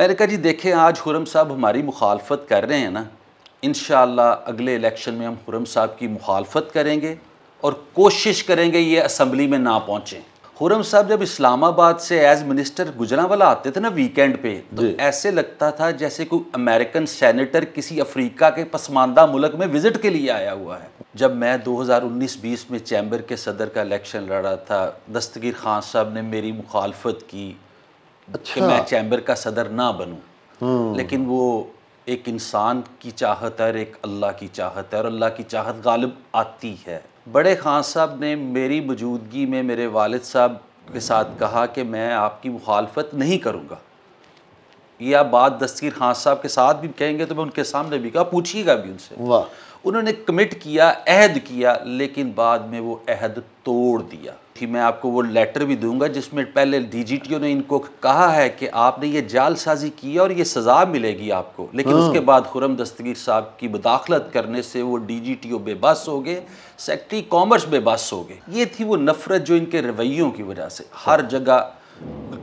मैंने कहा जी देखें आज हुरम साहब हमारी मुखालफत कर रहे हैं ना इन अगले इलेक्शन में हम हुरम साहब की मुखालफत करेंगे और कोशिश करेंगे ये असम्बली में ना पहुँचें हुरम साहब जब इस्लामाबाद से एज मिनिस्टर गुजरा वाला आते थे ना वीकेंड पे तो ऐसे लगता था जैसे कोई अमेरिकन सेनेटर किसी अफ्रीका के पसमानदा मुल्क में विजिट के लिए आया हुआ है जब मैं 2019-20 में चैम्बर के सदर का इलेक्शन लड़ा था दस्तगीर खान साहब ने मेरी मुखालफत की अच्छा। कि मैं चैम्बर का सदर ना बनूं हम्म। लेकिन वो एक इंसान की चाहत है और एक अल्लाह की चाहत है और अल्लाह की चाहत गालिब आती है बड़े खान साहब ने मेरी मौजूदगी में मेरे वालिद साहब के साथ कहा कि मैं आपकी मुखालफत नहीं करूँगा या आप बात दस्तगीर खान साहब के साथ भी कहेंगे तो मैं उनके सामने भी कहा पूछिएगा भी उनसे उन्होंने कमिट किया अहद किया लेकिन बाद में वो अहद तोड़ दिया थी मैं आपको वो लेटर भी दूंगा जिसमें पहले डीजीटीओ ने इनको कहा है कि आपने ये जालसाजी की और ये सज़ा मिलेगी आपको लेकिन हाँ। उसके बाद खुरम दस्तगीर साहब की मुदाखलत करने से वो डीजीटीओ बेबस हो गए सेक्ट्री कॉमर्स बेबस हो गए ये थी वो नफरत जो इनके रवैयों की वजह से हर जगह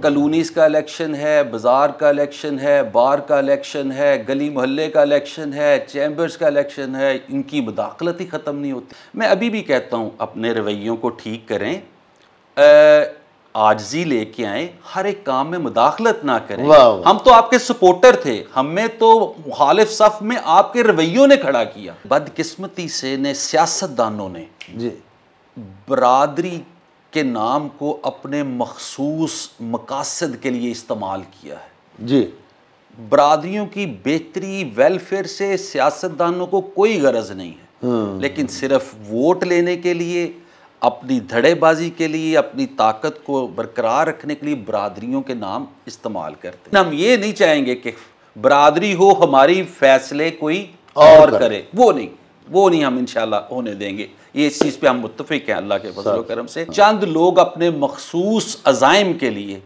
कलोनीस का इलेक्शन है बाज़ार का इलेक्शन है बार का इलेक्शन है गली मोहल्ले का इलेक्शन है चैम्बर्स का इलेक्शन है इनकी मुदाखलत ही ख़त्म नहीं होती मैं अभी भी कहता हूँ अपने रवैयों को ठीक करें आजजी लेके आए हर एक काम में मुदाखलत ना करें हम तो आपके सपोर्टर थे हमें तो मुखालिफ सफ में आपके रवैयों ने खड़ा किया बदकिस्मती से ने सियासतदानों ने जी बरदरी के नाम को अपने मखसूस मकासद के लिए इस्तेमाल किया है जी बरदरीों की बेहतरी वेलफेयर से सियासतदानों को कोई गरज नहीं है हम्म। लेकिन सिर्फ वोट लेने के लिए अपनी धड़ेबाजी के लिए अपनी ताकत को बरकरार रखने के लिए बरदरीों के नाम इस्तेमाल करते हैं हम ये नहीं चाहेंगे कि बरदरी हो हमारी फैसले कोई और, करे।, करे वो नहीं वो नहीं हम इनशाला होने देंगे ये इस चीज़ पे हम मुतफिक हैं अल्लाह के फजल करम से चंद लोग अपने मखसूस अजाइम के लिए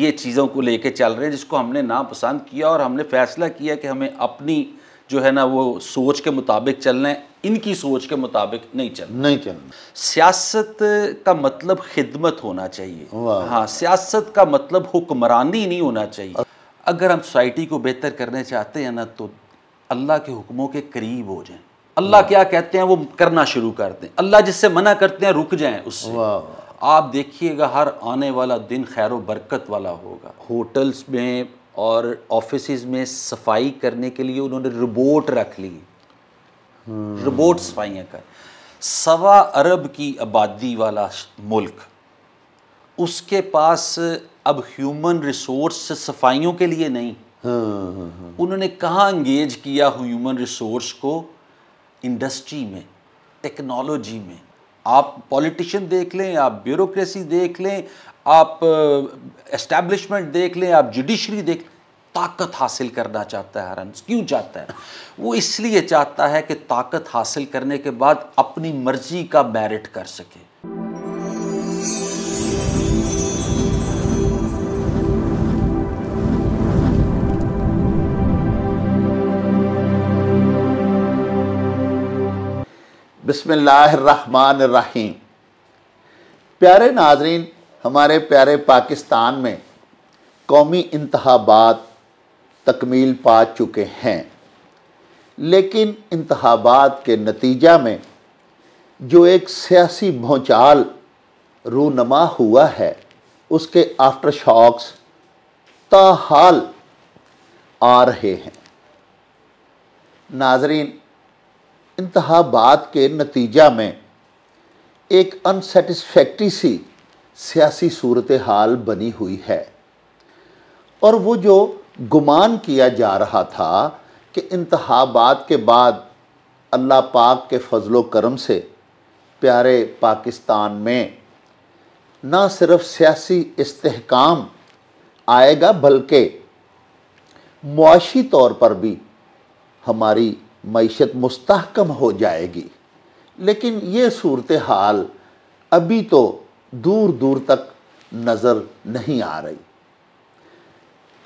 ये चीज़ों को लेके चल रहे हैं जिसको हमने नापसंद किया और हमने फैसला किया कि हमें अपनी जो है ना वो सोच के मुताबिक चल हैं इनकी सोच के मुताबिक नहीं चल नहीं चलना सियासत का मतलब खिदमत होना चाहिए हाँ सियासत का मतलब हुक्मरानी नहीं होना चाहिए अगर हम सोसाइटी को बेहतर करना चाहते हैं ना तो अल्लाह के हुक्मों के करीब हो जाएं अल्लाह क्या कहते हैं वो करना शुरू करते हैं अल्लाह जिससे मना करते हैं रुक जाएं उससे आप देखिएगा हर आने वाला दिन खैर बरकत वाला होगा होटल्स में और ऑफिस में सफाई करने के लिए उन्होंने रोबोट रख ली रोबोट सफाइयाँ कर सवा अरब की आबादी वाला मुल्क उसके पास अब ह्यूमन रिसोर्स सफाइयों के लिए नहीं हाँ। उन्होंने कहा इंगेज किया ह्यूमन रिसोर्स को इंडस्ट्री में टेक्नोलॉजी में आप पॉलिटिशियन देख लें आप ब्यूरोक्रेसी देख लें आप एस्टेब्लिशमेंट देख लें आप जुडिशरी देख ताकत हासिल करना चाहता है हरंस क्यों चाहता है वो इसलिए चाहता है कि ताकत हासिल करने के बाद अपनी मर्जी का मैरिट कर सके बिस्मिल्लाह रहमान रहीम प्यारे नाजरीन हमारे प्यारे पाकिस्तान में कौमी इंतबात तकमील पा चुके हैं लेकिन इंतबात के नतीजा में जो एक सियासी भौचाल रूनमा हुआ है उसके आफ्टर शॉक्स ताहाल आ रहे हैं नाजरीन इंतबात के नतीजा में एक अनसेटिस्फैक्ट्री सी सियासी सूरत हाल बनी हुई है और वो जो गुमान किया जा रहा था कि इंतबात के बाद अल्लाह पाक के फजलो करम से प्यारे पाकिस्तान में ना सिर्फ सियासी इस्तेकाम आएगा बल्कि मुआशी तौर पर भी हमारी मीशत मुस्तकम हो जाएगी लेकिन ये सूरत हाल अभी तो दूर दूर तक नज़र नहीं आ रही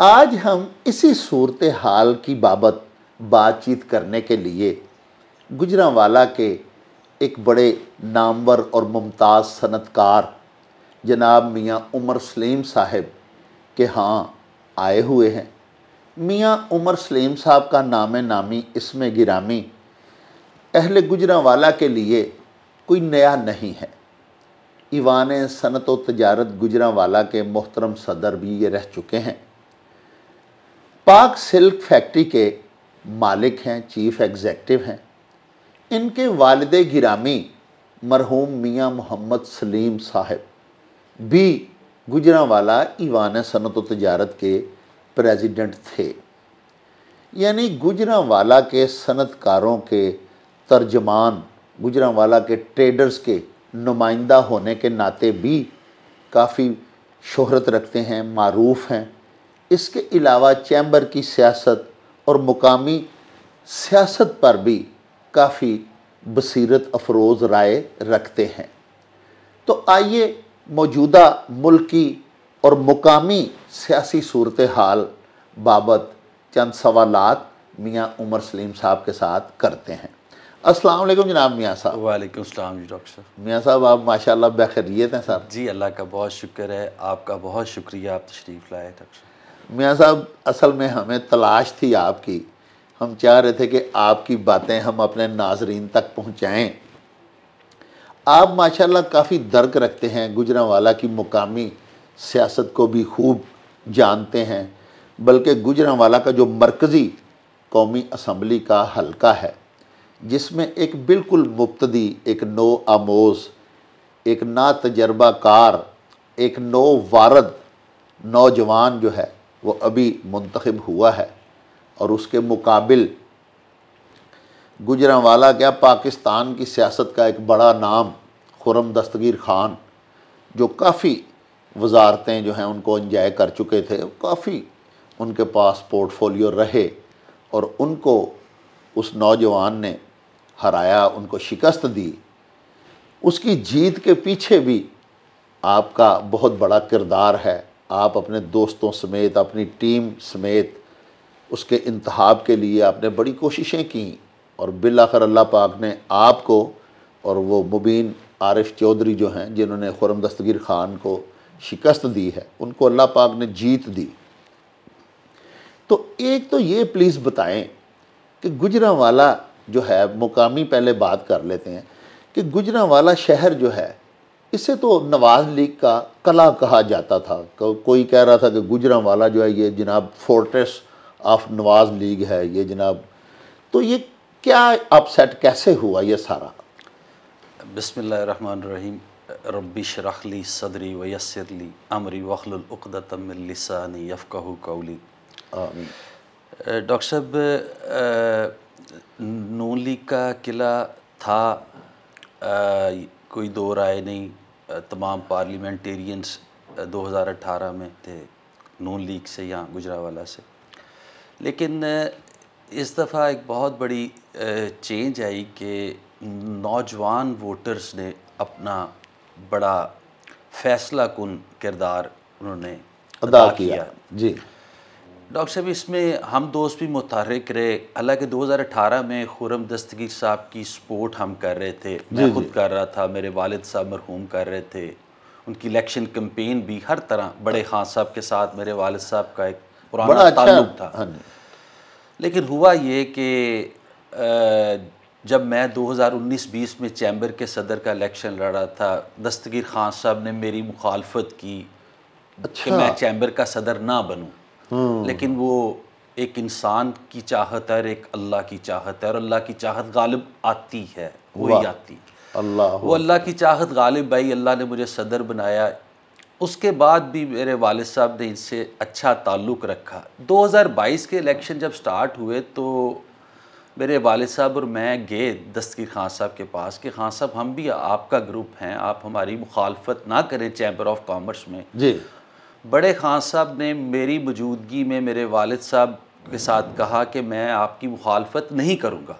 आज हम इसी सूरत हाल की बाबत बातचीत करने के लिए गुजरावाला के एक बड़े नामवर और मुमताज़ सनतकार जनाब मियाँ उमर सलीम साहब के हाँ आए हुए हैं मियाँ उमर सलीम साहब का नाम नामी इसमें गिरामी अहले गुजरावाला के लिए कोई नया नहीं है ईवान सनत व तजारत वाला के मोहतरम सदर भी ये रह चुके हैं पाक सिल्क फैक्ट्री के मालिक हैं चीफ एग्जेक्टिव हैं इनके वालद गिरामी मरहूम मियाँ मोहम्मद सलीम साहब भी गुजरावाला ईवान सनत व तजारत के प्रेसिडेंट थे यानी गुजरा वाला के सनतकारों के तर्जमान वाला के ट्रेडर्स के नुमाइंदा होने के नाते भी काफ़ी शोहरत रखते हैं मरूफ हैं इसके अलावा चैम्बर की सियासत और मुकामी सियासत पर भी काफ़ी बसरत अफरोज़ राय रखते हैं तो आइए मौजूदा मुल्की और मुकामी सियासी सूरत हाल बाबत चंद सवाल मियाँ उमर सलीम साहब के साथ करते हैं अस्सलाम वालेकुम जनाब मियाँ साहब वालेकुम सलाम जी डॉक्टर साहब मियाँ साहब आप माशाल्लाह बखैरियत हैं साहब जी अल्लाह का बहुत शुक्र है आपका बहुत शुक्रिया आप तशरीफ़ लाए डॉक्टर मियाँ साहब असल में हमें तलाश थी आपकी हम चाह रहे थे कि आपकी बातें हम अपने नाजरीन तक पहुँचाएँ आप माशाल्लाह काफ़ी दर्क रखते हैं गुजरावाला की मुकामी सियासत को भी खूब जानते हैं बल्कि गुजरावाला का जो मरकज़ी कौमी असम्बली का हलका है जिसमें एक बिल्कुल मुब्तदी एक नो आमोज एक ना तजर्बाकार एक नो वारद नौजवान जो है वो अभी मुंतखब हुआ है और उसके मुकाबिल गुजरावाला क्या पाकिस्तान की सियासत का एक बड़ा नाम खुरम दस्तगीर खान जो काफ़ी वजारतें जो हैं उनको इंजॉय कर चुके थे काफ़ी उनके पास पोर्टफोलियो रहे और उनको उस नौजवान ने हराया उनको शिकस्त दी उसकी जीत के पीछे भी आपका बहुत बड़ा किरदार है आप अपने दोस्तों समेत अपनी टीम समेत उसके इंतहाब के लिए आपने बड़ी कोशिशें की और बिलाखर अल्लाह पाक ने आपको और वो मुबीन आरिफ चौधरी जो हैं जिन्होंने खुरम दस्तगीर ख़ान को शिकस्त दी है उनको अल्लाह पाक ने जीत दी तो एक तो ये प्लीज़ बताएं कि वाला जो है मुकामी पहले बात कर लेते हैं कि गुजरा वाला शहर जो है इसे तो नवाज लीग का कला कहा जाता था को, कोई कह रहा था कि वाला जो है ये जनाब फोर्ट्रेस ऑफ नवाज लीग है ये जनाब तो ये क्या अपसेट कैसे हुआ ये सारा बसमिल्ल रहीम रबी शराखली सदरी वयसरली अमरी वखलतमिलसानी यफ़ कहू कौली डॉक्टर साहब नून लीग का किला था आ, कोई दो राय नहीं तमाम पार्लियामेंटेरियंस 2018 में थे नून लीग से यहाँ गुजरावाला से लेकिन इस दफ़ा एक बहुत बड़ी चेंज आई कि नौजवान वोटर्स ने अपना बड़ा फैसला कन किरदार उन्होंने अदा किया।, किया जी डॉक्टर साहब इसमें हम दोस्त भी मुतहरक रहे हालांकि 2018 में खुरम दस्तगीर साहब की सपोर्ट हम कर रहे थे मैं खुद कर रहा था मेरे वालिद साहब मरहूम कर रहे थे उनकी इलेक्शन कम्पेन भी हर तरह बड़े हाँ। खान साहब के साथ मेरे वालिद साहब का एक पुराना अच्छा, ताल्लुक था हाँ लेकिन हुआ ये कि जब मैं 2019-20 में चैम्बर के सदर का इलेक्शन लड़ा था दस्तगीर खान साहब ने मेरी मुखालफत की अच्छा। कि मैं चैम्बर का सदर ना बनूँ हाँ। लेकिन वो एक इंसान की चाहत है और एक अल्लाह की चाहत है और अल्लाह की चाहत गालिब आती है वही आती अल्लाह वो अल्लाह की चाहत गालिब भाई अल्लाह ने मुझे सदर बनाया उसके बाद भी मेरे वालद साहब ने इनसे अच्छा ताल्लुक़ रखा 2022 के इलेक्शन जब स्टार्ट हुए तो मेरे वाल साहब और मैं गए दस्तगीर खान साहब के पास कि खान साहब हम भी आपका ग्रुप हैं आप हमारी मुखालफत ना करें चैम्बर ऑफ कॉमर्स में जी बड़े ख़ान साहब ने मेरी मौजूदगी में मेरे वालिद साहब के साथ कहा कि मैं आपकी मुखालफत नहीं करूँगा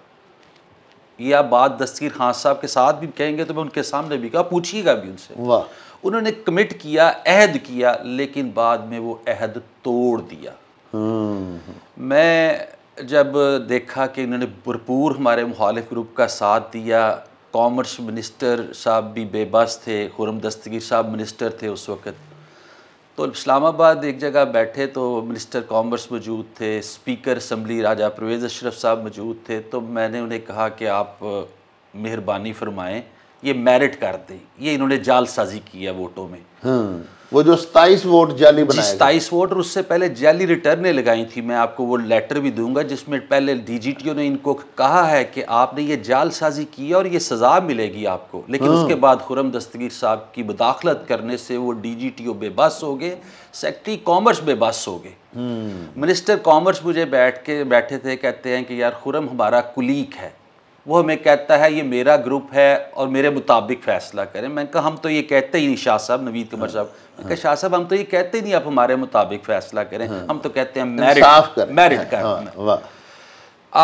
ये आप बात दस्तगीर खान साहब के साथ भी कहेंगे तो मैं उनके सामने भी कहा पूछिएगा भी उनसे वाह उन्होंने कमिट किया अहद किया लेकिन बाद में वो अहद तोड़ दिया हम्म। मैं जब देखा कि इन्होंने भरपूर हमारे मुखालिफ ग्रुप का साथ दिया कॉमर्स मिनिस्टर साहब भी बेबस थे खुरम दस्तगीर साहब मिनिस्टर थे उस वक्त तो इस्लामाबाद एक जगह बैठे तो मिनिस्टर कॉमर्स मौजूद थे स्पीकर असम्बली राजा परवेज़ अशरफ साहब मौजूद थे तो मैंने उन्हें कहा कि आप मेहरबानी फरमाएँ ये मेरिट करते ये इन्होंने जालसाजी की है वोटों में हम्म, वो जो सताइस वोट जाली बनाए सताइस वोट और उससे पहले जाली रिटर्नें लगाई थी मैं आपको वो लेटर भी दूंगा जिसमें पहले डीजीटीओ ने इनको कहा है कि आपने ये जालसाजी की और ये सज़ा मिलेगी आपको लेकिन हाँ। उसके बाद खुरम दस्तगीर साहब की मुदाखलत करने से वो डीजीटीओ बेबस हो गए सेक्रेटरी कॉमर्स बेबस हो गए मिनिस्टर हम्म। कॉमर्स मुझे बैठ के बैठे थे कहते हैं कि यार खुरम हमारा कुलीक है वो हमें कहता है ये मेरा ग्रुप है और मेरे मुताबिक फ़ैसला करें मैंने कहा हम तो ये कहते ही नहीं शाह साहब नवीद कुमार हाँ। साहब मैंने कहा हाँ। शाह साहब हम तो ये कहते ही नहीं आप हमारे मुताबिक फ़ैसला करें हाँ। हम तो कहते हैं मैरिट मैरिट का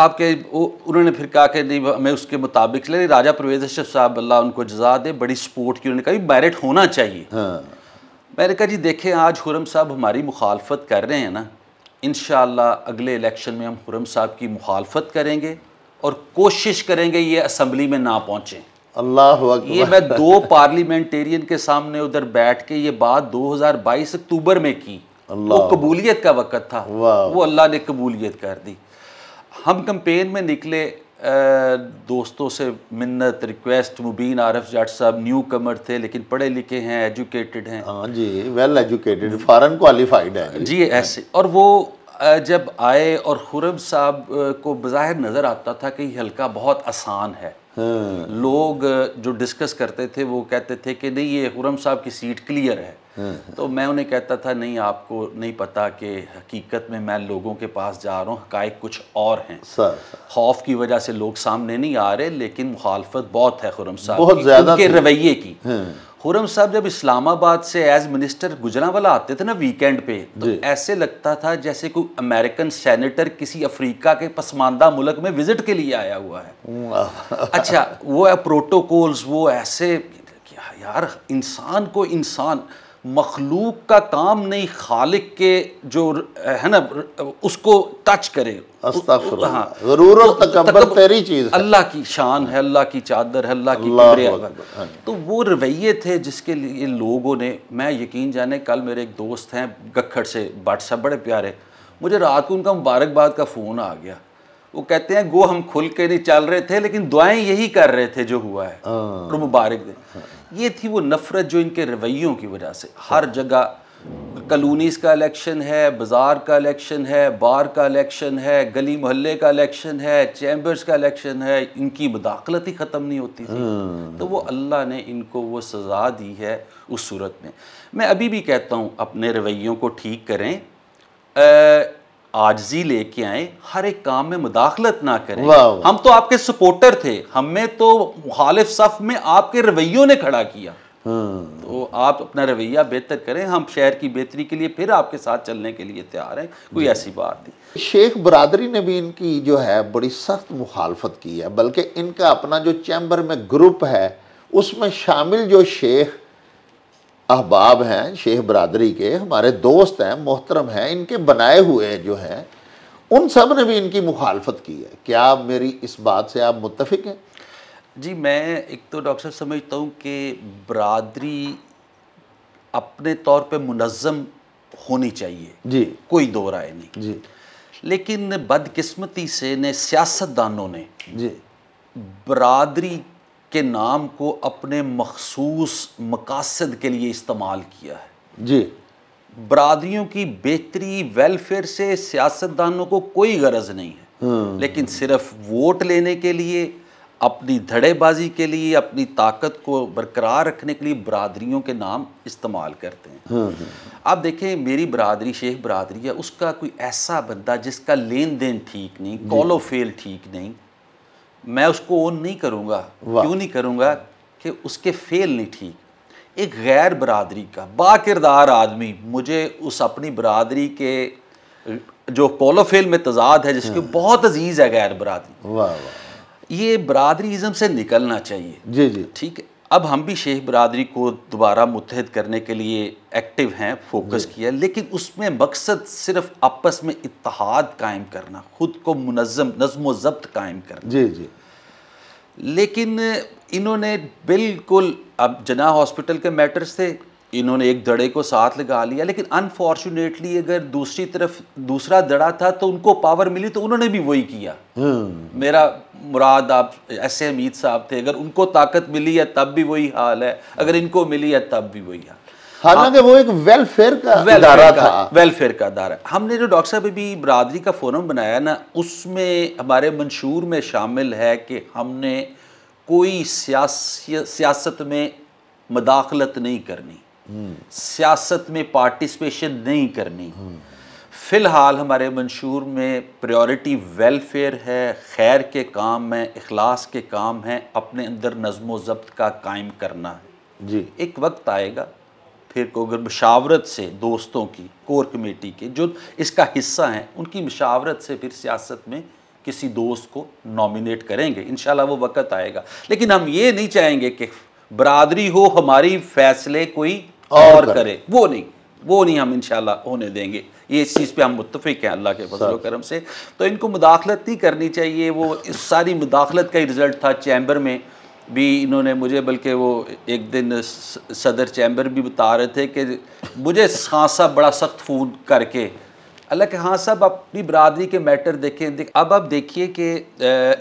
आपके उन्होंने फिर कहा कि नहीं हमें उसके मुताबिक ले राजा परवेज अशरफ साहब अल्लाह उनको जजा दे बड़ी सपोर्ट की उन्होंने कहा मैरिट होना चाहिए मैंने कहा जी देखें आज हुरम साहब हमारी मुखालफत कर रहे हैं ना इन अगले इलेक्शन में हम हुरम साहब की मुखालफत करेंगे और कोशिश करेंगे ये असम्बली में ना पहुंचे अल्लाह ये मैं दो पार्लियामेंटेरियन के सामने उधर बैठ के ये बात 2022 अक्टूबर में की वो कबूलियत का वक़्त था वो अल्लाह ने कबूलियत कर दी हम कंपेन में निकले दोस्तों से मिन्नत रिक्वेस्ट मुबीन आरफ जाट साहब न्यू कमर थे लेकिन पढ़े लिखे हैं एजुकेटेड हैं हाँ जी वेल एजुकेटेड फॉरन क्वालिफाइड है जी ऐसे और वो जब आए और खुरम साहब को बज़ाहिर नज़र आता था कि हल्का बहुत आसान है हाँ। लोग जो डिस्कस करते थे वो कहते थे कि नहीं ये खुरम साहब की सीट क्लियर है तो मैं उन्हें कहता था नहीं आपको नहीं पता कि हकीकत में मैं लोगों के पास जा रहा हूँ हकायक कुछ और हैं खौफ की वजह से लोग सामने नहीं आ रहे लेकिन मुखालफत बहुत है खुरम साहब बहुत ज़्यादा के रवैये की हाँ। खुरम साहब जब इस्लामाबाद से एज मिनिस्टर गुजरा वाला आते थे ना वीकेंड पे तो ऐसे लगता था जैसे कोई अमेरिकन सेनेटर किसी अफ्रीका के पसमानदा मुल्क में विजिट के लिए आया हुआ है अच्छा वो है प्रोटोकॉल्स वो ऐसे यार इंसान को इंसान मखलूक का काम नहीं खालिक के जो है ना उसको टच करे हाँ। तो अल्लाह की शान है अल्लाह की चादर है अल्लाह की अल्ला हाँ। तो वो रवैये थे जिसके लिए लोगों ने मैं यकीन जाने कल मेरे एक दोस्त हैं गखड़ से बट साहब बड़े प्यारे मुझे रात को उनका मुबारकबाद का फ़ोन आ गया वो कहते हैं गो हम खुल के नहीं चल रहे थे लेकिन दुआएं यही कर रहे थे जो हुआ है हाँ। और मुबारक दे ये थी वो नफ़रत जो इनके रवैयों की वजह से हर जगह कलोनीस का इलेक्शन है बाज़ार का इलेक्शन है बार का इलेक्शन है गली मोहल्ले का इलेक्शन है चैम्बर्स का इलेक्शन है इनकी मदाखलत ही ख़त्म नहीं होती थी हम्म। तो वो अल्लाह ने इनको वो सज़ा दी है उस सूरत में मैं अभी भी कहता हूँ अपने रवैयों को ठीक करें आ, आजजी लेके आए हर एक काम में मुदाखलत ना करें हम तो आपके सपोर्टर थे हमें तो मुखालिफ सफ में आपके रवैयों ने खड़ा किया हाँ। तो आप अपना रवैया बेहतर करें हम शहर की बेहतरी के लिए फिर आपके साथ चलने के लिए तैयार हैं कोई ऐसी बात नहीं शेख बरदरी ने भी इनकी जो है बड़ी सख्त मुखालफत की है बल्कि इनका अपना जो चैम्बर में ग्रुप है उसमें शामिल जो शेख अहबाब हैं शेख बरदरी के हमारे दोस्त हैं मोहतरम हैं इनके बनाए हुए जो हैं उन सब ने भी इनकी मुखालफत की है क्या आप मेरी इस बात से आप मुतफिक हैं जी मैं एक तो डॉक्टर समझता हूँ कि बरदरी अपने तौर पर मुनज़म होनी चाहिए जी कोई दो राय नहीं जी लेकिन बदकस्मती से ने सियासतदानों ने जी बरदरी के नाम को अपने मखसूस मकासद के लिए इस्तेमाल किया है जी बरदरीों की बेहतरी वेलफेयर से सियासतदानों को कोई गरज नहीं है हाँ। लेकिन सिर्फ वोट लेने के लिए अपनी धड़ेबाजी के लिए अपनी ताकत को बरकरार रखने के लिए बरदरीों के नाम इस्तेमाल करते हैं हाँ, हाँ। आप देखें मेरी बरदरी शेख बरदरी है उसका कोई ऐसा बंदा जिसका लेन देन ठीक नहीं कॉलोफेल ठीक नहीं मैं उसको ओन नहीं करूँगा क्यों नहीं करूँगा कि उसके फेल नहीं ठीक एक गैर बरदरी का बाकिरदार आदमी मुझे उस अपनी बरदरी के जो कोलोफेल में तजाद है जिसके हाँ। बहुत अजीज़ है गैर बरदरी ये इजम से निकलना चाहिए जी जी ठीक है अब हम भी शेख बरदरी को दोबारा मुतहद करने के लिए एक्टिव हैं फोकस किया लेकिन उसमें मकसद सिर्फ आपस में इतिहाद कायम करना खुद को मुनज़म नज़म ज़ब्त कायम करना जी जी लेकिन इन्होंने बिल्कुल अब जना हॉस्पिटल के मैटर्स थे इन्होंने एक दड़े को साथ लगा लिया लेकिन अनफॉर्चुनेटली अगर दूसरी तरफ दूसरा दड़ा था तो उनको पावर मिली तो उन्होंने भी वही किया हम्म। मेरा मुराद आप ऐसे अमीद साहब थे अगर उनको ताकत मिली है तब भी वही हाल है अगर इनको मिली है तब भी वही हाल हालांकि हाँ। वो एक वेलफेयर का वेलफेयर का वेलफेयर का अदारा हमने जो डॉक्टर साहब अभी बरदरी का फोरम बनाया ना उसमें हमारे मंशूर में शामिल है कि हमने कोई सियासत में मदाखलत नहीं करनी सियासत में पार्टिसिपेशन नहीं करनी फ़िलहाल हमारे मंशूर में प्रायोरिटी वेलफेयर है खैर के काम है अखलास के काम है अपने अंदर नज़म ज़ब्त का कायम करना है जी एक वक्त आएगा फिर को अगर मशावरत से दोस्तों की कोर कमेटी के जो इसका हिस्सा हैं उनकी मशावरत से फिर सियासत में किसी दोस्त को नॉमिनेट करेंगे इन वो वक्त आएगा लेकिन हम ये नहीं चाहेंगे कि बरदरी हो हमारी फैसले कोई और करे वो नहीं वो नहीं हम इनशाला होने देंगे ये इस चीज़ पे हम मुतफिक हैं अल्लाह के फजल करम से तो इनको मुदाखलत नहीं करनी चाहिए वो इस सारी मुदाखलत का ही रिज़ल्ट था चैम्बर में भी इन्होंने मुझे बल्कि वो एक दिन सदर चैम्बर भी बता रहे थे कि मुझे खां साहब बड़ा सख्त फ़ोन करके अल्लाह के हाँ साहब अपनी बरदरी के मैटर देखें देख, अब आप देखिए कि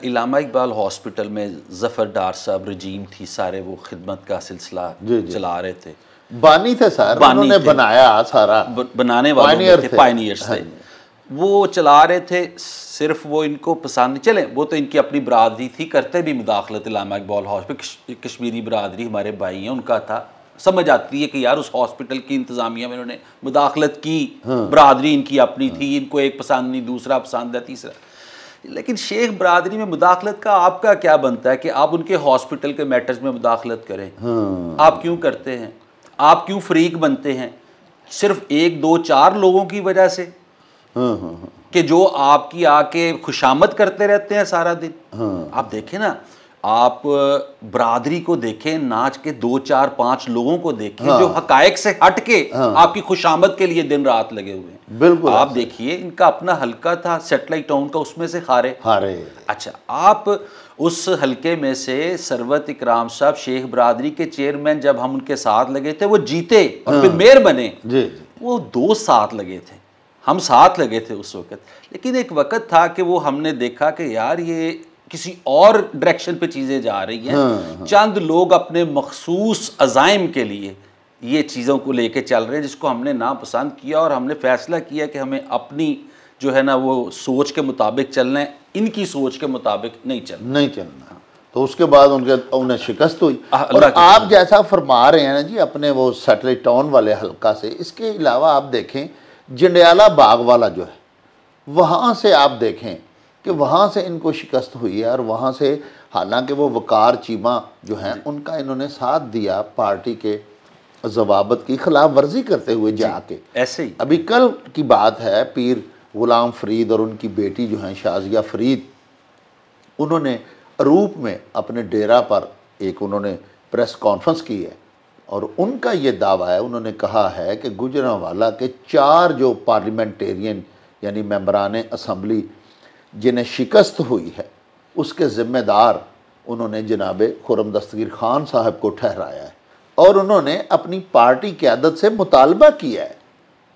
इलामा इकबाल हॉस्पिटल में जफ़र डार साहब रजीम थी सारे वो खिदमत का सिलसिला चला रहे थे बानी थे सर बानी थे। बनाया सारा बनाने वाले थे, थे पाइनियर्स थे हाँ। वो चला रहे थे सिर्फ वो इनको पसंद चले वो तो इनकी अपनी बरदरी थी करते भी मुदाखलत लामा इकबाल हॉस्पिटल कश, कश्मीरी बरदरी हमारे भाई हैं उनका था समझ आती है कि यार उस हॉस्पिटल की इंतज़ामिया में उन्होंने मुदाखलत की हाँ। इनकी अपनी हाँ। थी इनको एक पसंद नहीं दूसरा पसंद है तीसरा लेकिन शेख बरदरी में मुदाखलत का आपका क्या बनता है कि आप उनके हॉस्पिटल के मैटर्स में मुदाखलत करें हाँ। आप क्यों करते हैं आप क्यों फ्रीक बनते हैं सिर्फ एक दो चार लोगों की वजह से हाँ, हाँ, हाँ। कि जो आपकी आके खुशामद करते रहते हैं सारा दिन आप देखें ना आप बरादरी को देखें नाच के दो चार पांच लोगों को देखें हाँ। जो हकायक से हट के हाँ। आपकी खुशामद के लिए दिन रात लगे हुए हैं बिल्कुल आप देखिए इनका अपना हल्का था सेटेलाइट टाउन का उसमें से हारे हारे अच्छा आप उस हलके में से सरवत इकराम साहब शेख बरदरी के चेयरमैन जब हम उनके साथ लगे थे वो जीते और हाँ। फिर मेयर बने जी, वो दो साथ लगे थे हम साथ लगे थे उस वक्त लेकिन एक वक्त था कि वो हमने देखा कि यार ये किसी और डायरेक्शन पे चीज़ें जा रही हैं हाँ, हाँ। चंद लोग अपने मखसूस अजाइम के लिए ये चीज़ों को लेके चल रहे हैं जिसको हमने नापसंद किया और हमने फैसला किया कि हमें अपनी जो है ना वो सोच के मुताबिक चलना इनकी सोच के मुताबिक नहीं चलना नहीं चलना तो उसके बाद उनके उन्हें शिकस्त हुई और आप जैसा फरमा रहे हैं ना जी अपने वो सटले टाउन वाले हल्का से इसके अलावा आप देखें जंडियाला बाग वाला जो है वहाँ से आप देखें कि वहाँ से इनको शिकस्त हुई है और वहाँ से हालांकि वो वकार चीमा जो हैं उनका इन्होंने साथ दिया पार्टी के जवाबत की खिलाफ वर्जी करते हुए जाके ऐसे ही अभी कल की बात है पीर ग़ुलाम फरीद और उनकी बेटी जो हैं शाजिया फरीद उन्होंने रूप में अपने डेरा पर एक उन्होंने प्रेस कॉन्फ्रेंस की है और उनका ये दावा है उन्होंने कहा है कि गुजरावाला के चार जो पार्लियामेंटेरियन यानी मम्बरान असम्बली जिन्हें शिकस्त हुई है उसके ज़िम्मेदार उन्होंने जनाब खुरम दस्तगीर खान साहब को ठहराया है और उन्होंने अपनी पार्टी की आदत से मुतालबा किया है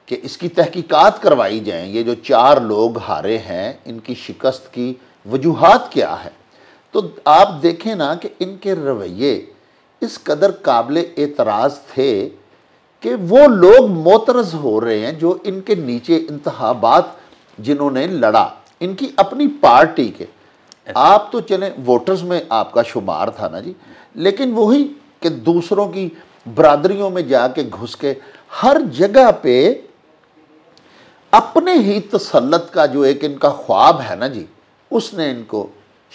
कि इसकी तहकीकात करवाई जाए ये जो चार लोग हारे हैं इनकी शिकस्त की वजूहत क्या है तो आप देखें ना कि इनके रवैये इस कदर काबिल एतराज़ थे कि वो लोग मोतरज हो रहे हैं जो इनके नीचे इंतबात जिन्होंने लड़ा इनकी अपनी पार्टी के आप तो चले वोटर्स में आपका शुमार था ना जी लेकिन वही कि दूसरों की बरदरीों में जाके घुस के हर जगह पे अपने ही तसलत का जो एक इनका ख्वाब है ना जी उसने इनको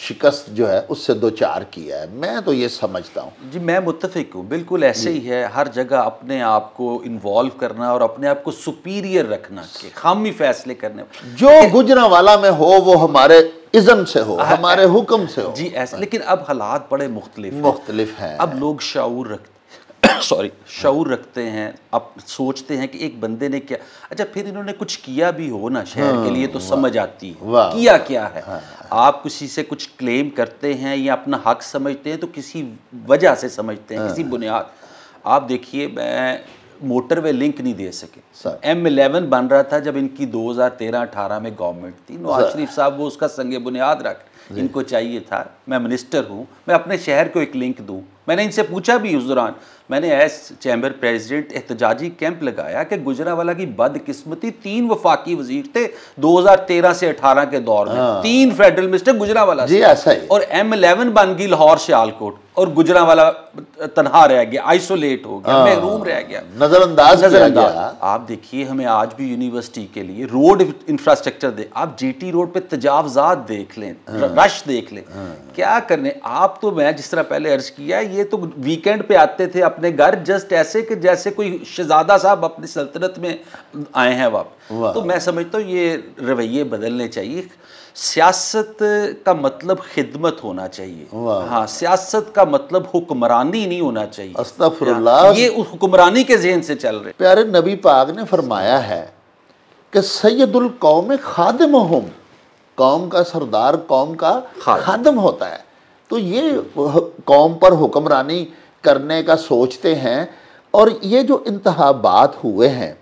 शिकस्त जो है उससे दो चार किया है मैं तो ये समझता हूँ जी मैं मुतफिक हूँ बिल्कुल ऐसे ही है हर जगह अपने आप को इन्वॉल्व करना और अपने आप को सुपीरियर रखना कि हम ही फैसले करने जो गुजरा वाला में हो वो हमारे इज़म से हो हमारे हुक्म से हो जी ऐसे लेकिन अब हालात बड़े मुख्तलिफ मुख्तलिफ हैं अब लोग शाऊर रखते सॉरी शौर रखते हैं अब सोचते हैं कि एक बंदे ने क्या अच्छा फिर इन्होंने कुछ किया भी हो ना शहर के लिए तो हाँ, समझ आती है किया क्या है हाँ, हाँ, आप किसी से कुछ क्लेम करते हैं या अपना हक समझते हैं तो किसी वजह से समझते हैं हाँ, किसी बुनियाद आप देखिए मैं मोटरवे लिंक नहीं दे सके एम इलेवन बन रहा था जब इनकी 2013-18 में गवर्नमेंट थी नवाज शरीफ साहब वो उसका संग बुनियाद रख इनको चाहिए था मैं मिनिस्टर हूँ मैं अपने शहर को एक लिंक दूँ मैंने इनसे पूछा भी उस दौरान मैंने एस चैम्बर प्रेसिडेंट एहतजाजी कैंप लगाया कि गुजरावाला की बदकिस्मती तीन वफाकी वजीर थे 2013 से 18 के दौर में हाँ। तीन फेडरल मिनिस्टर गुजरावाला जी ऐसा ही और एम इलेवन बन गई लाहौर श्यालकोट और गुजरावाला तनहा रह गया आइसोलेट हो गया हाँ। महरूम रह गया नजरअंदाज नजरअंदाज आप देखिए हमें आज भी यूनिवर्सिटी के लिए रोड इंफ्रास्ट्रक्चर दे आप जीटी रोड पर तजावजात देख लें हाँ। रश देख लें हाँ। क्या करने आप तो मैं जिस तरह पहले अर्ज किया ये तो वीकेंड पे आते थे अपने अपने घर जस्ट ऐसे कि जैसे कोई शहजादा साहब अपनी सल्तनत में आए हैं वापस तो मैं समझता हूँ ये रवैये बदलने चाहिए सियासत का मतलब खिदमत होना चाहिए हाँ सियासत का मतलब हुक्मरानी नहीं होना चाहिए हाँ, ये हुक्मरानी के जहन से चल रहे प्यारे नबी पाग ने फरमाया है कि सैदुल कौम खादम हम कौम का सरदार कौम का खादम होता है तो ये कौम पर हुक्मरानी करने का सोचते हैं और ये जो बात हुए हैं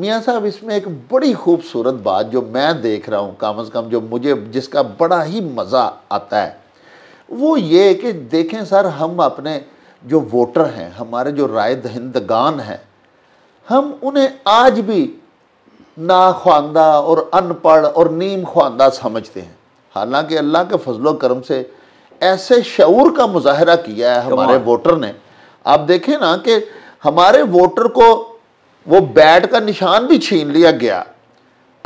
मियाँ साहब इसमें एक बड़ी खूबसूरत बात जो मैं देख रहा हूँ कम अज़ कम जो मुझे जिसका बड़ा ही मज़ा आता है वो ये कि देखें सर हम अपने जो वोटर हैं हमारे जो राय दहिंदगान हैं हम उन्हें आज भी नाख्वानदा और अनपढ़ और नीम ख्वानदा समझते हैं हालांकि अल्लाह के फजलो करम से ऐसे शूर का मुजाहरा किया है हमारे वोटर ने आप देखें ना कि हमारे वोटर को वो बैट का निशान भी छीन लिया गया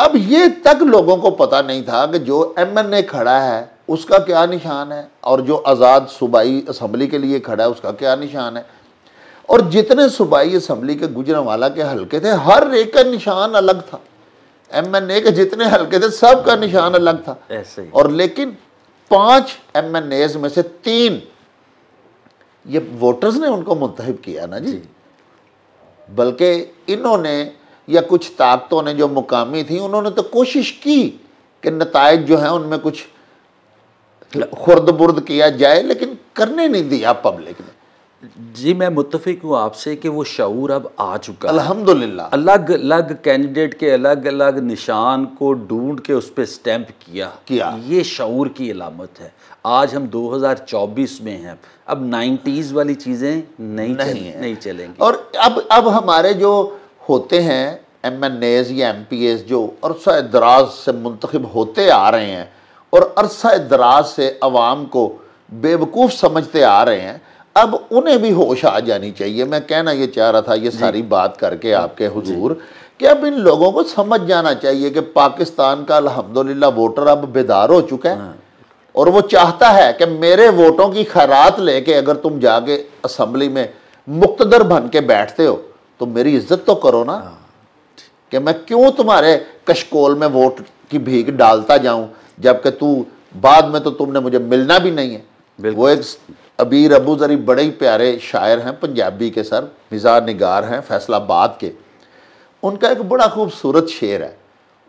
अब ये तक लोगों को पता नहीं था कि जो एम एन ए खड़ा है उसका क्या निशान है और जो आज़ाद सूबाई असम्बली के लिए खड़ा है उसका क्या निशान है और जितने सूबाई असम्बली के गुजरावाला के हल्के थे हर एक का निशान अलग था एम एन ए के जितने हल्के थे सब का निशान अलग था और लेकिन पांच एम में से तीन ये वोटर्स ने उनको मुंतब किया ना जी, जी। बल्कि इन्होंने या कुछ ताकतों ने जो मुकामी थी उन्होंने तो कोशिश की कि नतज जो है उनमें कुछ खुर्द बुर्द किया जाए लेकिन करने नहीं दिया पब्लिक ने जी मैं मुतफिक हूँ आपसे कि वो शूर अब आ चुका अल्हम्दुलिल्लाह अलग अलग कैंडिडेट के अलग अलग निशान को ढूंढ के उस पर स्टैंप किया किया ये शूर की अलामत है आज हम 2024 में हैं अब 90s वाली चीज़ें नहीं नहीं, चले, नहीं चलेंगी और अब अब हमारे जो होते हैं एम एन एज या एम पी एज जो अरसा दराज से मुंतखब होते आ रहे हैं और अरसा दराज से आवाम को बेवकूफ़ समझते आ रहे हैं अब उन्हें भी होश आ जानी चाहिए मैं कहना ये चाह रहा था ये सारी बात करके आपके हजूर कि अब इन लोगों को समझ जाना चाहिए कि पाकिस्तान का अलहमदिल्ला वोटर अब बेदार हो चुका है हाँ। और वो चाहता है कि मेरे वोटों की खैरात लेके अगर तुम जाके असम्बली में मुख्तर बन के बैठते हो तो मेरी इज्जत तो करो ना हाँ। कि मैं क्यों तुम्हारे कशकोल में वोट की भीख डालता जाऊं जबकि तू बाद में तो तुमने मुझे मिलना भी नहीं है वो एक अबीर अबू जरी बड़े ही प्यारे शायर हैं पंजाबी के सर मिज़ा निगार हैं फैसलाबाद के उनका एक बड़ा खूबसूरत शेर है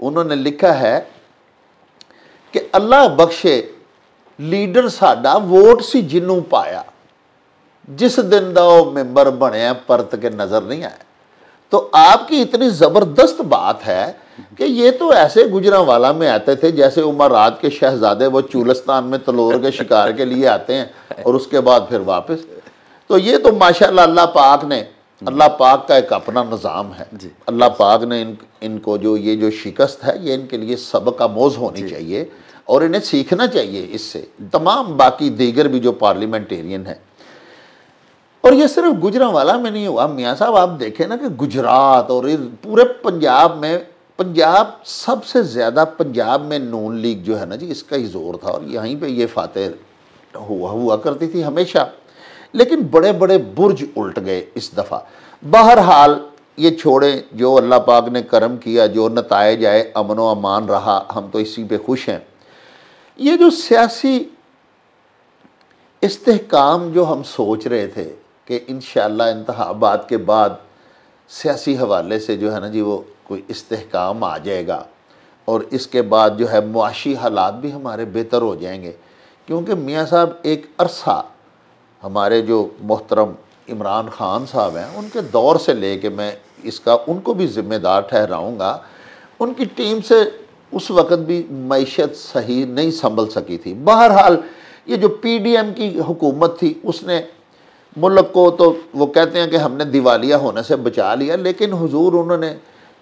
उन्होंने लिखा है कि अल्लाह बख्शे लीडर साडा वोट सी जिन्हों पाया जिस दिन का वो मैंबर बने परत के नजर नहीं आया तो आपकी इतनी ज़बरदस्त बात है कि ये तो ऐसे गुजरावाला में आते थे जैसे उमरात के शहजादे वो चूलस्तान में तलोर के शिकार के लिए आते हैं और उसके बाद फिर वापस तो ये तो माशाल्लाह अल्लाह पाक ने अल्लाह पाक का एक अपना निज़ाम है अल्लाह पाक ने इन इनको जो ये जो शिकस्त है ये इनके लिए सबक मोज होनी चाहिए और इन्हें सीखना चाहिए इससे तमाम बाकी दीगर भी जो पार्लियामेंटेरियन है और ये सिर्फ गुजरावाला में नहीं हुआ मियाँ साहब आप देखें ना कि गुजरात और पूरे पंजाब में पंजाब सबसे ज़्यादा पंजाब में नून लीग जो है ना जी इसका ही जोर था और यहीं पे ये फातह हुआ हुआ करती थी हमेशा लेकिन बड़े बड़े बुर्ज उल्ट गए इस दफ़ा बहरहाल ये छोड़ें जो अल्लाह पाक ने करम किया जो नताए जाए अमन व अमान रहा हम तो इसी पे खुश हैं ये जो सियासी इस्तेकाम जो हम सोच रहे थे कि इन इंतबात के बाद सियासी हवाले से जो है ना जी वो कोई इस्तेकाम आ जाएगा और इसके बाद जो है मुआशी हालात भी हमारे बेहतर हो जाएंगे क्योंकि मियाँ साहब एक अरसा हमारे जो मोहतरम इमरान ख़ान साहब हैं उनके दौर से ले कर मैं इसका उनको भी ज़िम्मेदार ठहराऊँगा उनकी टीम से उस वक़्त भी मीशत सही नहीं संभल सकी थी बहरहाल ये जो पी डी एम की हुकूमत थी उसने मुल्क को तो वो कहते हैं कि हमने दिवालिया होने से बचा लिया लेकिन हजूर उन्होंने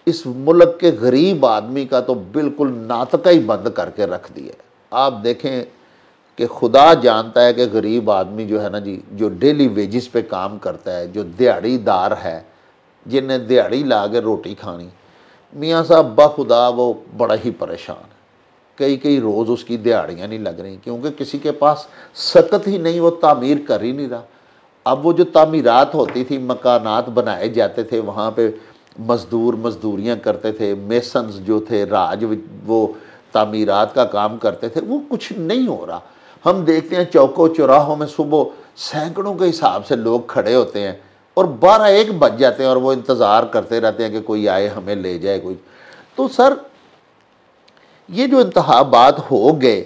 इस मुल्क के गरीब आदमी का तो बिल्कुल नातका ही बंद करके रख दिया आप देखें कि खुदा जानता है कि गरीब आदमी जो है ना जी जो डेली वेजिस पे काम करता है जो दिहाड़ीदार है जिन्हें दिहाड़ी ला के रोटी खानी मियाँ साहब बखुदा वो बड़ा ही परेशान है कई कई रोज़ उसकी दिहाड़ियाँ नहीं लग रही क्योंकि किसी के पास सकत ही नहीं वो तामीर कर ही नहीं रहा अब वो जो तामीरात होती थी मकानात बनाए जाते थे वहाँ पे मज़दूर मजदूरियाँ करते थे मेसन्स जो थे राज वो तमीरत का काम करते थे वो कुछ नहीं हो रहा हम देखते हैं चौकों चौराहों में सुबह सैकड़ों के हिसाब से लोग खड़े होते हैं और बारह एक बज जाते हैं और वो इंतज़ार करते रहते हैं कि कोई आए हमें ले जाए कोई तो सर ये जो इंतबात हो गए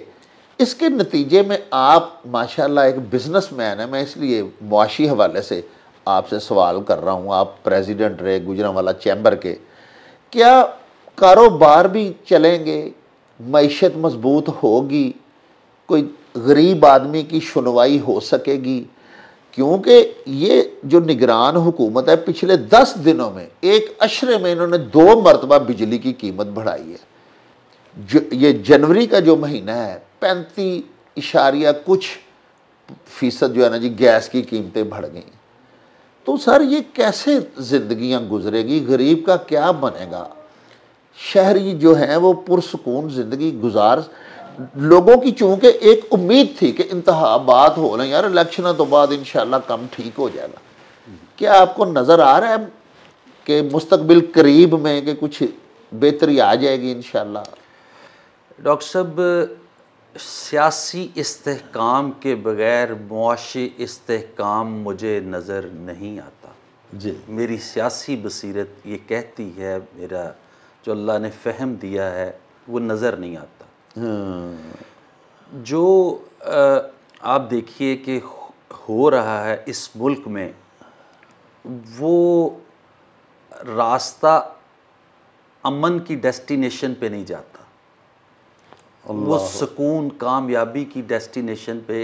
इसके नतीजे में आप माशाल्लाह एक बिज़नेस मैन है मैं इसलिए मुआशी हवाले से आपसे सवाल कर रहा हूँ आप प्रेसिडेंट रहे गुजरावाला चैम्बर के क्या कारोबार भी चलेंगे मीशत मजबूत होगी कोई गरीब आदमी की सुनवाई हो सकेगी क्योंकि ये जो निगरान हुकूमत है पिछले दस दिनों में एक अशरे में इन्होंने दो मरतबा बिजली की कीमत बढ़ाई है जो ये जनवरी का जो महीना है पैंतीस इशारिया कुछ फ़ीसद जो है ना जी गैस की कीमतें बढ़ गई तो सर ये कैसे जिंदगियां गुजरेगी गरीब का क्या बनेगा शहरी जो हैं वो पुरसकून ज़िंदगी गुजार लोगों की चूंकि एक उम्मीद थी कि बात हो रहे यार इलेक्शन तो बाद इन कम ठीक हो जाएगा क्या आपको नज़र आ रहा है कि मुस्तबिल करीब में कि कुछ बेहतरी आ जाएगी इन डॉक्टर साहब सियासी इसकाम के बग़ैर मुआशी इसकाम मुझे नज़र नहीं आता जी मेरी सियासी बसीरत ये कहती है मेरा जो अल्लाह ने फहम दिया है वो नज़र नहीं आता हाँ। जो आप देखिए कि हो रहा है इस मुल्क में वो रास्ता अमन की डेस्टिनेशन पे नहीं जाता वो सुकून कामयाबी की डेस्टिनेशन पे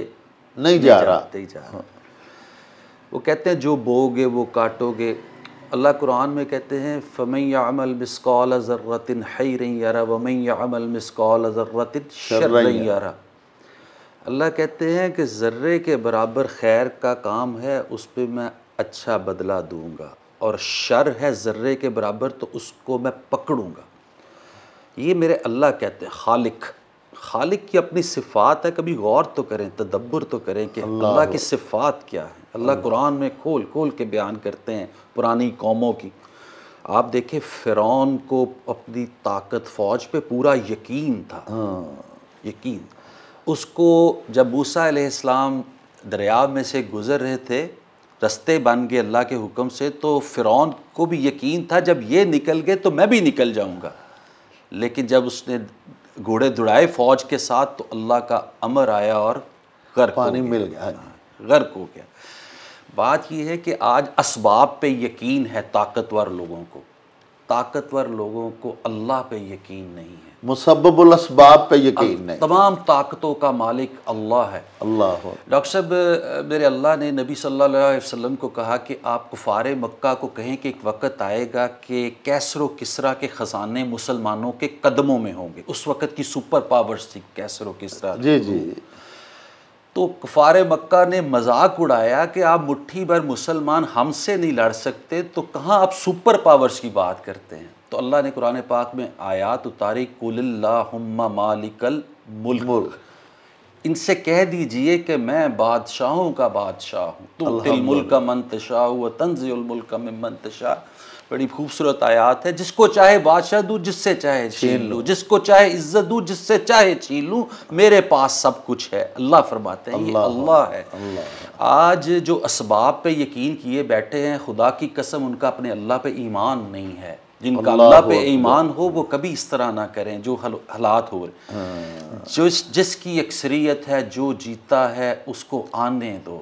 नहीं जा रहा नहीं जा हाँ। रहा वो कहते हैं जो बोगे वो काटोगे अल्लाह कुरान में कहते हैं फ़मैया अमल मिसकॉल अज़रतिन हई रही अमल मिसकॉल अज़रतिन शर रही अल्लाह कहते हैं कि ज़र्रे के बराबर खैर का काम है उस पर मैं अच्छा बदला दूंगा और शर है ज़र्रे के बराबर तो उसको मैं पकड़ूंगा ये मेरे अल्लाह कहते हैं खालिक खालिक की अपनी सिफात है कभी गौर तो करें तदब्बर तो करें कि अल्लाह की सिफात क्या है अल्लाह कुरान में खोल खोल के बयान करते हैं पुरानी कौमों की आप देखें फ़िरौन को अपनी ताकत फ़ौज पे पूरा यकीन था हाँ। यकीन उसको जब मूसा इस्लाम दरिया में से गुज़र रहे थे रस्ते बन गए अल्लाह के हुक्म से तो फ़िरौन को भी यकीन था जब ये निकल गए तो मैं भी निकल जाऊँगा लेकिन जब उसने घोड़े दुड़ाए फौज के साथ तो अल्लाह का अमर आया और गर्क पानी मिल गया गर्क हाँ हो हाँ, गया बात यह है कि आज इसबाब पे यकीन है ताकतवर लोगों को ताकतवर लोगों को अल्लाह पे यकीन नहीं है मुसबुलसबाब पे यकीन नहीं तमाम ताकतों का मालिक अल्लाह है अल्लाह डॉक्टर साहब मेरे अल्लाह ने नबी सल्लल्लाहु अलैहि वसल्लम को कहा कि आप कुफार मक्का को कहें कि एक वक्त आएगा कि कैसर किसरा के ख़जाने मुसलमानों के कदमों में होंगे उस वक्त की सुपर पावर्स थी कैसर किसरा जी जी तो कुफार मक्का ने मजाक उड़ाया कि आप मुट्ठी भर मुसलमान हमसे नहीं लड़ सकते तो कहाँ आप सुपर पावर्स की बात करते हैं तो अल्लाह ने कुरान पाक में आयात उतारी कुल्ला मालिकल मुल्क इनसे कह दीजिए कि मैं बादशाहों का बादशाह हूँ तो तिलमुल का मंतशाह हुआ तंजुलमुल्क का मंतशाह बड़ी खूबसूरत आयात है जिसको चाहे बादशाह दूँ जिससे चाहे छीन लूँ जिसको चाहे इज्जत दूँ जिससे चाहे छीन लूँ मेरे पास सब कुछ है अल्लाह फरमाते हैं अल्लाह अल्ला है अल्ला। आज जो इसबाब पे यकीन किए बैठे हैं खुदा की कसम उनका अपने अल्लाह पे ईमान नहीं है जिनका अल्लाह पे ईमान हो वो कभी इस तरह ना करें जो हालात हो रहे हाँ। जो जिसकी अक्सरियत है जो जीता है उसको आने दो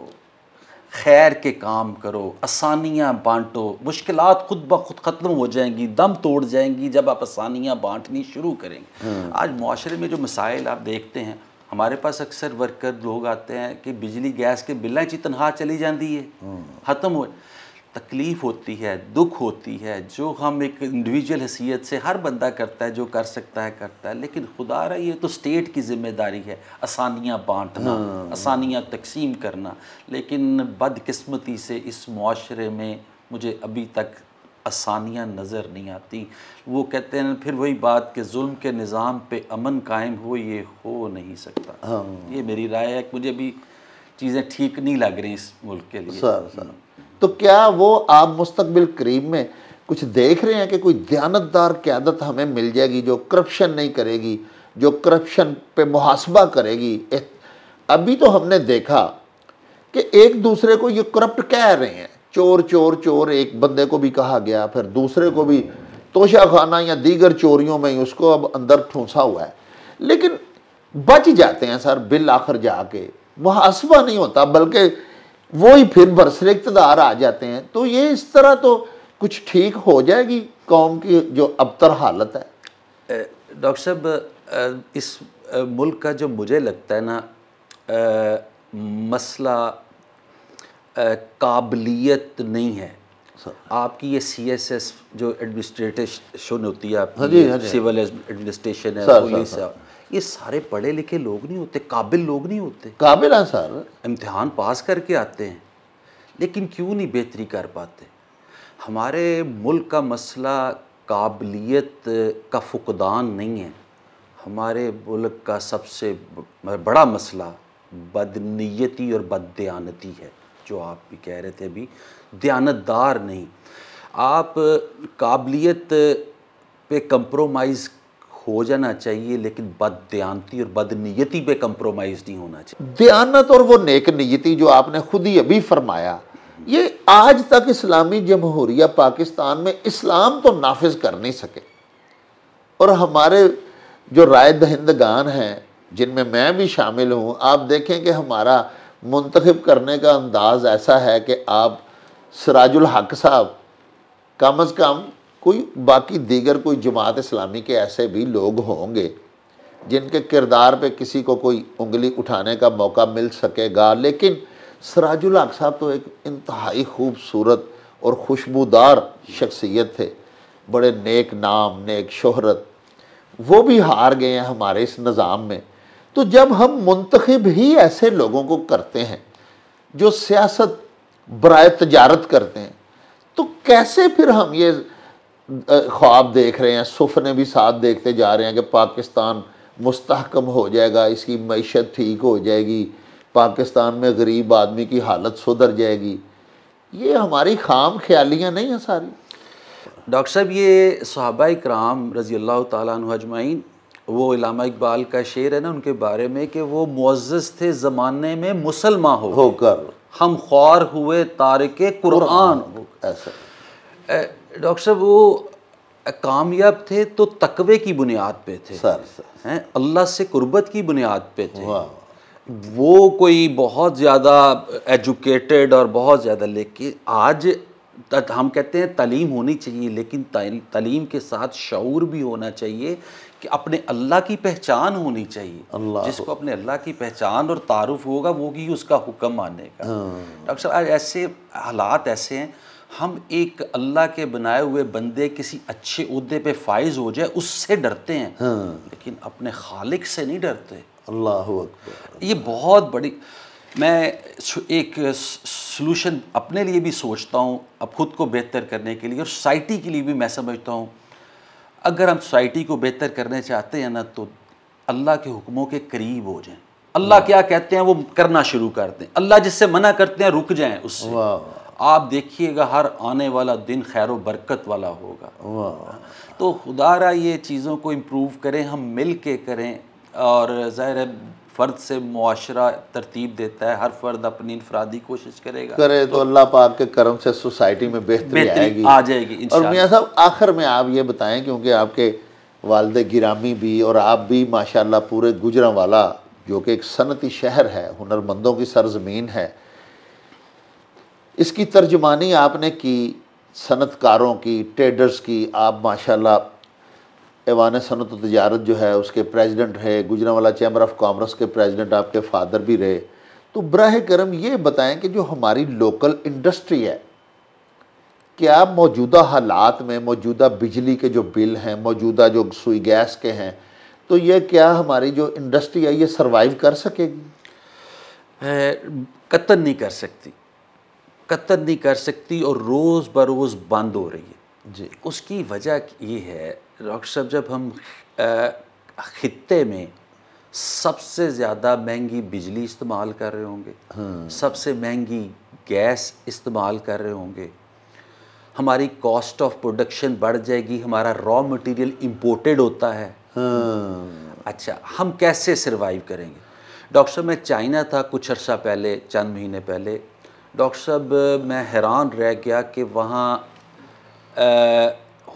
खैर के काम करो आसानियाँ बांटो मुश्किल खुद ब खुद ख़त्म हो जाएंगी दम तोड़ जाएंगी जब आप आसानियाँ बांटनी शुरू करेंगे हाँ। आज माशरे में जो मसाइल आप देखते हैं हमारे पास अक्सर वर्कर लोग आते हैं कि बिजली गैस के बिल्ला ची तनहा चली जाती है हाँ। ख़त्म हो तकलीफ़ होती है दुख होती है जो हम एक इंडिविजुअल हैसियत से हर बंदा करता है जो कर सकता है करता है लेकिन खुदा रहा ये तो स्टेट की जिम्मेदारी है आसानियाँ बांटना हाँ। आसानियाँ तकसीम करना लेकिन बदकस्मती से इस माशरे में मुझे अभी तक आसानियाँ नज़र नहीं आती वो कहते हैं फिर वही बात कि जुल्म के निज़ाम पे अमन कायम हो ये हो नहीं सकता हाँ। ये मेरी राय है कि मुझे अभी चीज़ें ठीक नहीं लग रही इस मुल्क के लिए सार, सार। तो क्या वो आप मुस्तबिल करीब में कुछ देख रहे हैं कि कोई दयानतदार क्यादत हमें मिल जाएगी जो करप्शन नहीं करेगी जो करप्शन पे मुहासबा करेगी अभी तो हमने देखा कि एक दूसरे को ये करप्ट कह रहे हैं चोर चोर चोर एक बंदे को भी कहा गया फिर दूसरे को भी तोशा खाना या दीगर चोरियों में ही उसको अब अंदर ठूंसा हुआ है लेकिन बच जाते हैं सर बिल आखिर जाके मुहासबा नहीं होता बल्कि वो ही फिर बरसरे इकतदार आ जाते हैं तो ये इस तरह तो कुछ ठीक हो जाएगी कौम की जो अबतर हालत है डॉक्टर साहब इस मुल्क का जो मुझे लगता है ना आ, मसला काबिलियत नहीं है आपकी ये सी एस एस जो शुन होती है हाँ आपकी हाँ सिविल एडमिनिस्ट्रेशन है पुलिस है ये सारे पढ़े लिखे लोग नहीं होते काबिल लोग नहीं होते काबिल हैं सर इम्तहान पास करके आते हैं लेकिन क्यों नहीं बेहतरी कर पाते हमारे मुल्क का मसला काबिलियत का फुकदान नहीं है हमारे मुल्क का सबसे बड़ा मसला बदनीयती और बददयानती है जो आप भी कह रहे थे अभी दयानतदार नहीं आप काबिलियत पे कंप्रोमाइज़ हो जाना चाहिए लेकिन बदयांती और बदनीयती पे कंप्रोमाइज़ नहीं होना चाहिए दयानत और वो नेक नीयती जो आपने खुद ही अभी फरमाया ये आज तक इस्लामी जमहूरिया पाकिस्तान में इस्लाम तो नाफिज कर नहीं सके और हमारे जो राय दहिंदगान हैं जिनमें मैं भी शामिल हूँ आप देखें कि हमारा मुंतखब करने का अंदाज़ ऐसा है कि आप सराजुल हक साहब कम अज़ कम कोई बाकी दीगर कोई जमात इस्लामी के ऐसे भी लोग होंगे जिनके किरदार पे किसी को कोई उंगली उठाने का मौका मिल सकेगा लेकिन सराजुल हक साहब तो एक इंतहाई खूबसूरत और खुशबूदार शख्सियत थे बड़े नेक नाम नेक शोहरत वो भी हार गए हैं हमारे इस निज़ाम में तो जब हम मुंतखब ही ऐसे लोगों को करते हैं जो सियासत बर तजारत करते हैं तो कैसे फिर हम ये ख्वाब देख रहे हैं सुफने भी साथ देखते जा रहे हैं कि पाकिस्तान मुस्तकम हो जाएगा इसकी मीशत ठीक हो जाएगी पाकिस्तान में गरीब आदमी की हालत सुधर जाएगी ये हमारी खाम ख्यालियाँ नहीं हैं सारी डॉक्टर साहब ये सहाबा कराम रज़ी अल्लाह तजमाइन वो इलामा इकबाल का शेर है ना उनके बारे में कि वो मुज्ज़ थे ज़माने में मुसलमान हो होकर हम ख्वार हुए तारक कुरान ऐसा डॉक्टर साहब वो कामयाब थे तो तकवे की बुनियाद पे थे सर हैं अल्लाह से कुर्बत की बुनियाद पे थे वो कोई बहुत ज़्यादा एजुकेटेड और बहुत ज़्यादा लेकिन आज हम कहते हैं तलीम होनी चाहिए लेकिन तलीम के साथ शौर भी होना चाहिए कि अपने अल्लाह की पहचान होनी चाहिए अल्लाह जिसको अपने अल्लाह की पहचान और तारुफ होगा वो भी उसका हुक्म मानेगा हाँ। डॉक्टर साहब आज ऐसे हालात ऐसे हैं हम एक अल्लाह के बनाए हुए बंदे किसी अच्छे उहदे पे फाइज हो जाए उससे डरते हैं हाँ। लेकिन अपने खालिक से नहीं डरते अल्लाह ये बहुत बड़ी मैं एक सलूशन अपने लिए भी सोचता हूँ अब खुद को बेहतर करने के लिए और सोसाइटी के लिए भी मैं समझता हूँ अगर हम सोसाइटी को बेहतर करने चाहते हैं ना तो अल्लाह के हुक्मों के करीब हो जाएं अल्लाह हाँ। क्या कहते हैं वो करना शुरू कर दें अल्लाह जिससे मना करते हैं रुक जाएं उससे वाह आप देखिएगा हर आने वाला दिन खैर बरकत वाला होगा तो खुदा रहा ये चीज़ों को इम्प्रूव करें हम मिल के करें और ज़ाहिर है फ़र्द से मुआरा तरतीब देता है हर फ़र्द अपनी इनफरादी कोशिश करेगा करे तो, तो अल्लाह पाक के करम से सोसाइटी में बेहतरी आएगी आ जाएगी और मियाँ साहब आखिर में आप ये बताएं क्योंकि आपके वालद गिरामी भी और आप भी माशाल्लाह पूरे गुजरा वाला जो कि एक सनती शहर है हुनरमंदों की सरजमीन है इसकी तर्जमानी आपने की सनतकारों की ट्रेडर्स की आप माशाल्लाह एवान सनत तजारत जो है उसके प्रेसिडेंट रहे गुजरावाला चैम्बर ऑफ कॉमर्स के प्रेसिडेंट आपके फादर भी रहे तो ब्राह करम ये बताएं कि जो हमारी लोकल इंडस्ट्री है क्या मौजूदा हालात में मौजूदा बिजली के जो बिल हैं मौजूदा जो सुई गैस के हैं तो ये क्या हमारी जो इंडस्ट्री है ये सर्वाइव कर सकेगी कतन नहीं कर सकती कतर नहीं कर सकती और रोज़ बरोज़ बंद हो रही है जी उसकी वजह ये है डॉक्टर साहब जब हम खत्ते में सबसे ज़्यादा महंगी बिजली इस्तेमाल कर रहे होंगे हाँ। सबसे महंगी गैस इस्तेमाल कर रहे होंगे हमारी कॉस्ट ऑफ प्रोडक्शन बढ़ जाएगी हमारा रॉ मटेरियल इंपोर्टेड होता है हाँ। अच्छा हम कैसे सरवाइव करेंगे डॉक्टर मैं चाइना था कुछ अर्सा पहले चंद महीने पहले डॉक्टर साहब मैं हैरान रह गया कि वहाँ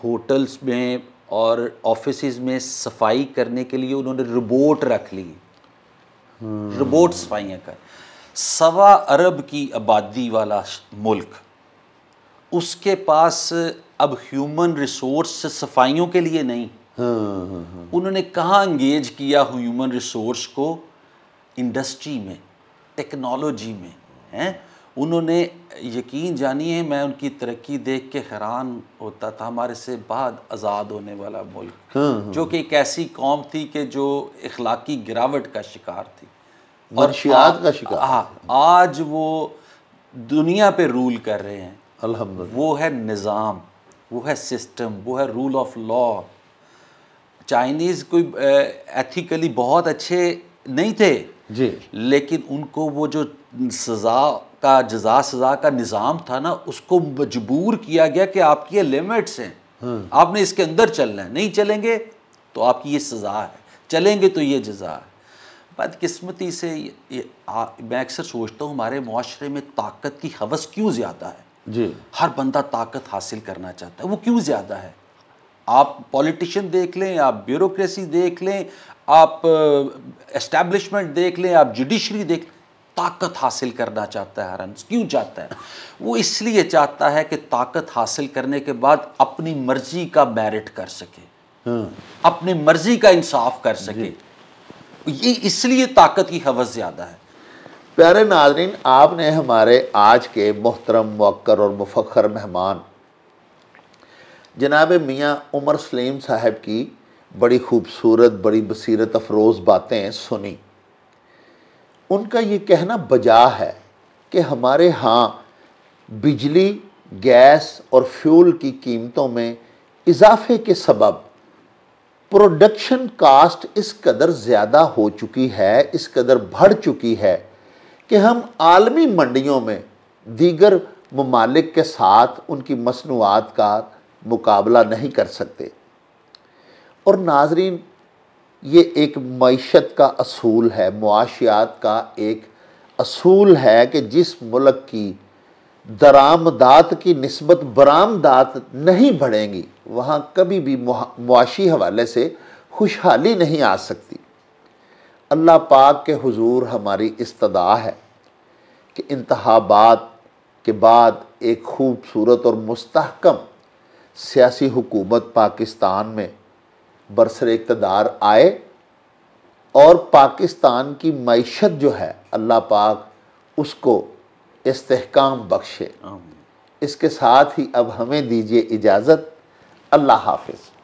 होटल्स में और ऑफिस में सफाई करने के लिए उन्होंने रोबोट रख ली हम्म। रोबोट सफाइयाँ कर सवा अरब की आबादी वाला मुल्क उसके पास अब ह्यूमन रिसोर्स सफाइयों के लिए नहीं हाँ, हाँ, हाँ। उन्होंने कहाँ इंगेज किया ह्यूमन रिसोर्स को इंडस्ट्री में टेक्नोलॉजी में हैं उन्होंने यकीन जानिए मैं उनकी तरक्की देख के हैरान होता था हमारे से बाद आज़ाद होने वाला मुल्क हाँ, हाँ। जो कि एक ऐसी कौम थी कि जो इखलाकी गिरावट का शिकार थी और शियात का शिकार हाँ आज वो दुनिया पे रूल कर रहे हैं वो है निज़ाम वो है सिस्टम वो है रूल ऑफ लॉ चाइनीज़ कोई एथिकली बहुत अच्छे नहीं थे जी लेकिन उनको वो जो सज़ा का जजा सजा का निज़ाम था ना उसको मजबूर किया गया कि आपकी ये लिमिट्स हैं हाँ। आपने इसके अंदर चलना है नहीं चलेंगे तो आपकी ये सज़ा है चलेंगे तो ये जजा है बदकस्मती से ये, ये आ, मैं अक्सर सोचता हूँ हमारे माशरे में ताकत की हवस क्यों ज़्यादा है जी हर बंदा ताकत हासिल करना चाहता है वो क्यों ज़्यादा है आप पॉलिटिशियन देख लें आप ब्यूरोसी देख लें आप इस्टेब्लिशमेंट देख लें आप जुडिशरी देख लें ताकत हासिल करना चाहता है रन क्यों चाहता है वो इसलिए चाहता है कि ताकत हासिल करने के बाद अपनी मर्जी का मैरिट कर सके हाँ। अपनी मर्जी का इंसाफ कर सके ये इसलिए ताकत की हवस ज़्यादा है प्यारे नाजरीन आपने हमारे आज के मोहतरम मक्कर और मुफखर मेहमान जनाब मियाँ उमर सलीम साहब की बड़ी खूबसूरत बड़ी बसीरत अफरोज़ बातें सुनी उनका ये कहना बजा है कि हमारे यहाँ बिजली गैस और फ्यूल की कीमतों में इजाफे के सबब प्रोडक्शन कास्ट इस कदर ज़्यादा हो चुकी है इस कदर बढ़ चुकी है कि हम आलमी मंडियों में दीगर ममालिक के साथ उनकी मसनूआत का मुकाबला नहीं कर सकते और नाजरीन ये एक मीशत का असूल है मुआशियात का एक असूल है कि जिस मुल्क की दरामदात की नस्बत बरामदात नहीं बढ़ेंगी वहाँ कभी भी मुआशी हवाले से खुशहाली नहीं आ सकती अल्लाह पाक के हुजूर हमारी इस्तदा है कि इंतबात के बाद एक खूबसूरत और मुस्तकम सियासी हुकूमत पाकिस्तान में बरसर इकतदार आए और पाकिस्तान की मीशत जो है अल्लाह पाक उसको इस्तेकाम बख्शे इसके साथ ही अब हमें दीजिए इजाज़त अल्लाह हाफिज़